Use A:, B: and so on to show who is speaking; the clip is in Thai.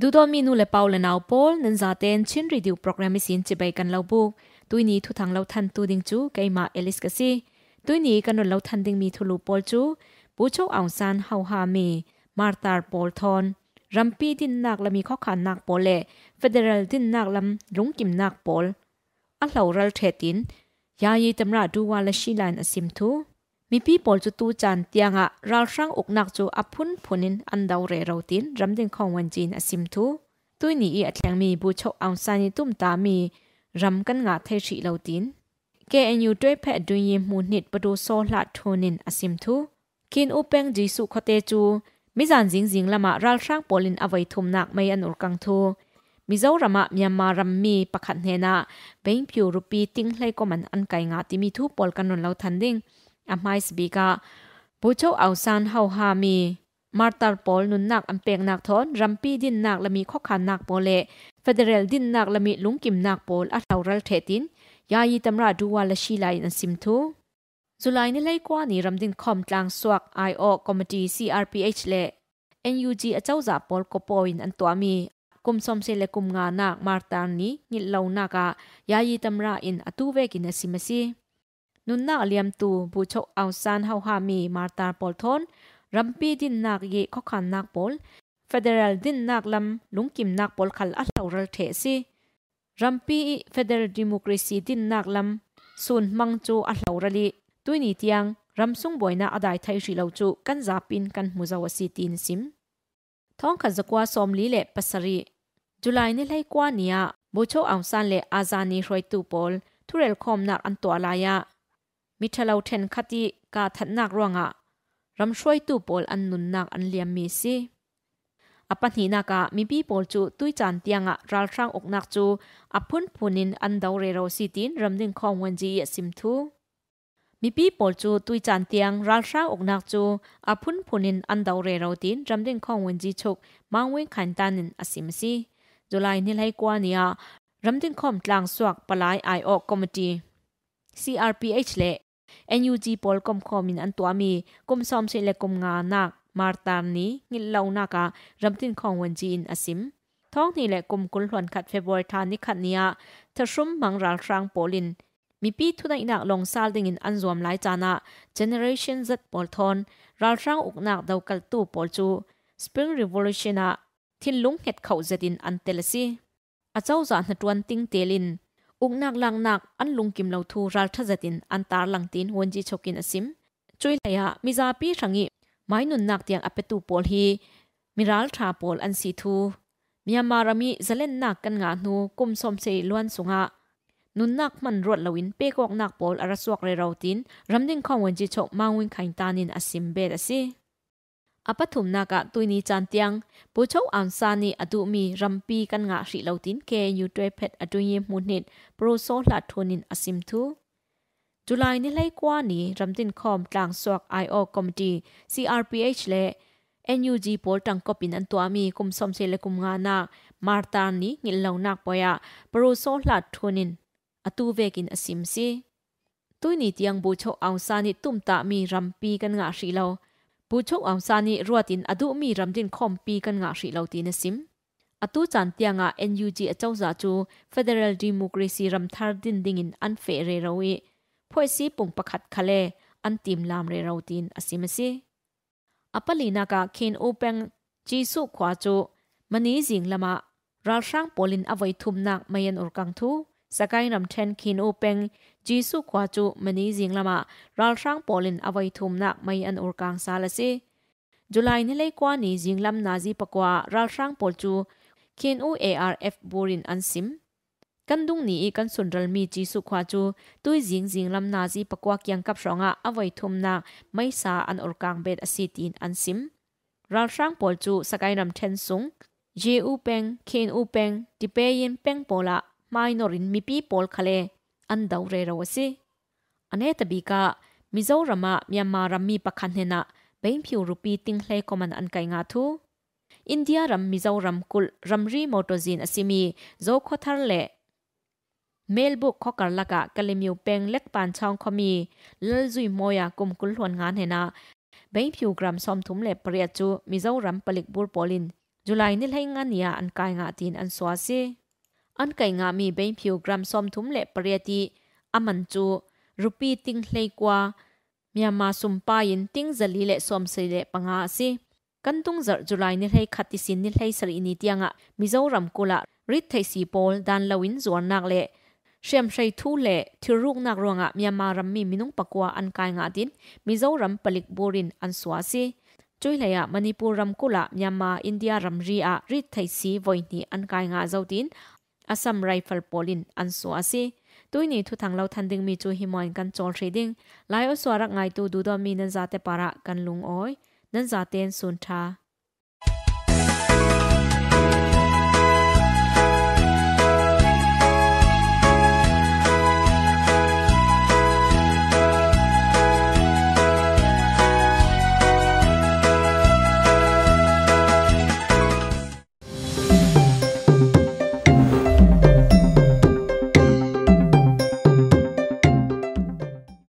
A: ดูดอนมีนูเลเปาเลนาวโปลนันซาเตนชินรีดิวโปรแกรมมิสินจิบไปกันเลาบุกตุยนี้ทุทังเลาทันตูดิงจูไกมาเอลิสกซีตุยนี้กันนนเลาทันดิงมีทุลูโปลจูปูโชอังซานเฮาฮามีมาร์ตาร์โปลทอนรัมปีดินนักละมีข้อขานนักโปเลเฟเดรัลดินนักลำลุงกิมนักโปลอัลเลาเรลเทตินยายีตำราดูวาลชิลานอสิมทู mi pi pol chu tu chan tianga ral sang uknak chu aphun phunin andaw re rotin ramding khong wan chin asim thu tuini i athyang mi bu chok aung sani tum ta mi ram kan nga thai shi lotin KNU twe phe dun yin mu nit pdo so hla thonin asim thu kin upeng ji su khote chu mi zan jing jing lama ral sang polin awai thum nak mai anur kang thu Mizorama Myanmar rammi pakhat hena beng pyu rupi ting hlai koman an kai nga timi thu pol kanon lo thanding အမိုင်းစဘီကဘူချိုအောင်ဆန်ဟောက်ဟာမီမာတာပေါ်နုန်နက်အမ်ပက်နက်သွန်ရမ်ပီဒင်နက်လမီခေါခါနက်ပေါ်လေဖက်ဒရယ်ဒင်နက်လမီလုံကင်နက်ပေါ်အထောက်ရလထေတင်ယာယီတမရဒူဝါလရှိလိုက်နစင်သူဇူလိုင်နလိုက်ကွာနီရမ်ဒင်ခ ோம் တလန်ဆွတ် IO ကော်မတီ CRPH လေ NUG အเจ้าဇာပေါ်ကပေါ်င်အန်တွာမီกุมสมเซเลกุมงานักมาร์ตานนี้นิลเลานาคายายีตัมราอินอตูเวกินสิมสีนุนนักเลียมตูบูชกเอาซานเฮาฮามีมาตาปอลทอนรัมปีดินนักเยขอขันนักปอลเฟเดรัลดินนักลำลุงกิมนักปอลขัลอัลเลอร์เทซีรัมปีเฟเดรัลดิโมครซีดินนักลำส่วนมังจูอัลเลอร์ลีตุยนีเตียงรัมซุงบอยนาอดายไทยรีเลาจูกันซาปินกันมุจาวซีตินซิมท้องขัจกว่าสอมลีเล่ปัสรีจุลัยนี่ไล่กว่านี้บูชเอาซานเล่อาซานีรอยตูปอลทุเรลคอมนักอันตัวลายะมิทะเลาเทนคติกาทัดนักรวงอะรำช่วยตูปอลอันนุนนักอันเลียมมีสิอปันหีนักะมีพีปอลจูตุยจานเตียงอะรัลช่างอกนักจูอพุนพูนินอันดาวเรโรสิตินรำดึงของวันจีสิมทูมีปีปอลจูตุยจานเตียงรัลช่างอกนักจูอพุนพูนินอันดาวเรโรตินรำดึงของวันจีชกมังเวงขันตานินอสิมซีจุลายนิไลกวานียรำดึงขอมกลางสวกปลายไอออกคอมมิตี CRPH เลเอ็นยูจีปอลกมขอมินอันตัวมีกมซอมเชลกมงานักมาตานี้งิลเลานากะรำตินของวันจีนอสิม ท้องนี่แหละกมกุลหลวนขัดเฟบอยทานิขัดเนียทะชุมมังราครางโปลิน มีปีทุนอินักลงซาลดิงินอันรวมหลายจานะเ g เ n e r a t i o n Z ปอลทอนราครางอุกนักเดากัลตู้ปอลจูสปริงร Revolution ะทินลุงเห็ดเขาจะดินอันเตลซีอาเจ้าจานทวนติงเตลินอุกนักลังนักอันลุงกิมเลาทูรัลทจัินอันตาลังตินหวนจีชกินอสิมช่วยเลยมิซาปีสังอิไม่นุนนักเตียงอเปตูปอลฮีมิรัลทราปอลอันสีทูมียามารามิจะเล่นนักกันงานูกุมสมเซล้วนสุงะนุนนักมันรวดลวินเปกอกนักปอลอรสวกเรราตินรำดิ่งของวันจีชกมาวินไข่ตานินอสิมเบดอสิ apathum na ka tuini chantiang puchho ansani adumi rampi kan nga hri lotin ke yu twe phet atuyi munit pro so hla thonin asim thu July ni lai kwa ni ramtin khom tlang sok IO committee CRPH le NUG portang kopin an tuami kum som se le kum nga na martar ni ngil lo nak poya pro so hla thonin atu vekin asim si tuini tiang bu chho aung sa ni tumta mi rampi kan nga hri lo ูชกอังซานีรัวตินอดุมีรำดินคอมปีกันงาสิเลาตินสิมอตุจันเตียงา NUG เจ้าจาจู Federal Democracy รำทาร์ดินดิงินอันเฟเรเราเอพ่อยสีปุ่งประคัดคาเลอันติมลามเรเราตินอสิมสิอปลีนากาเคนโอเปงจีสุขวาจูมันนี้จิงละมาราช่างโปลินอวัยทุมนักไมยันอุรกังทูสกายนำเทนคินอูเป็งจีสุควาจูมณีจิงลามะรัลช่างปอลินอวัยทุมนักไม่อันอุรกังซาลสิจุลัยนี่เลยกว่านี้จิงลำนาจีปกว่ารัลช่างปอลจูคินอูเออาร์เอฟบูรินอันซิมกันดุงนี้กันสุนรัลมีจีสุควาจูตุยจิงจิงลำนาจีปกว่าเกียงกับสองะอวัยทุมนักไม่ซาอันอุรกังเบ็ดอสิตินอันซิมรัลช่างปอลจูสกายนำเทนสุงเจอูเป็งเคนอูเป็งติเปยินเป็งปอละ mainorin mi pi pol khale an dau re ro si ane tabi ka mizorama myanmar ram mi pakhan hena bein phiu rupi ting hle koman an kai nga thu india ram mizoram kul ramri motozin asimi zo khothar le mail book kho kar laka kalemiu peng lek pan chong khomi laljui moya kum kul hlon ngan hena bein phiu gram som thum le pariat chu mizoram palik bur polin july ni lhenga nia an kai nga tin an swasi อันไก่งามีเบนผิวกรัมซอมทุมเละปรียติอามันจูรูปีติงเลยกว่ามียมาสุมปายินติงจะลีเละซอมเสเละปังอาสิกันตุงจัดจุลัยนิเลยขัดติสินนิเลยสรีนิตียงะมิเจ้ารัมกุละริดไทยสีโปลดันลาวินจวนนักเละเชียมชัยทูเละทิรุกนักรวงะมียมารัมมีมินุงปะกัวอันกายงาดินมิเจ้ารัมปลิกบูรินอันสวาสิจุยเลยะมณีปูรัมกุละมียมาอินเดียรัมรีอะริดไทยสีไวนีอันกายงาเจ้าดิน Assam Rifle Polin anso asi tui ni thu thang lau than ding mi chu hi moin kan chol trading lai oswa rak ngai tu du do mi nan za te para kan lung oi nan za ten sun tha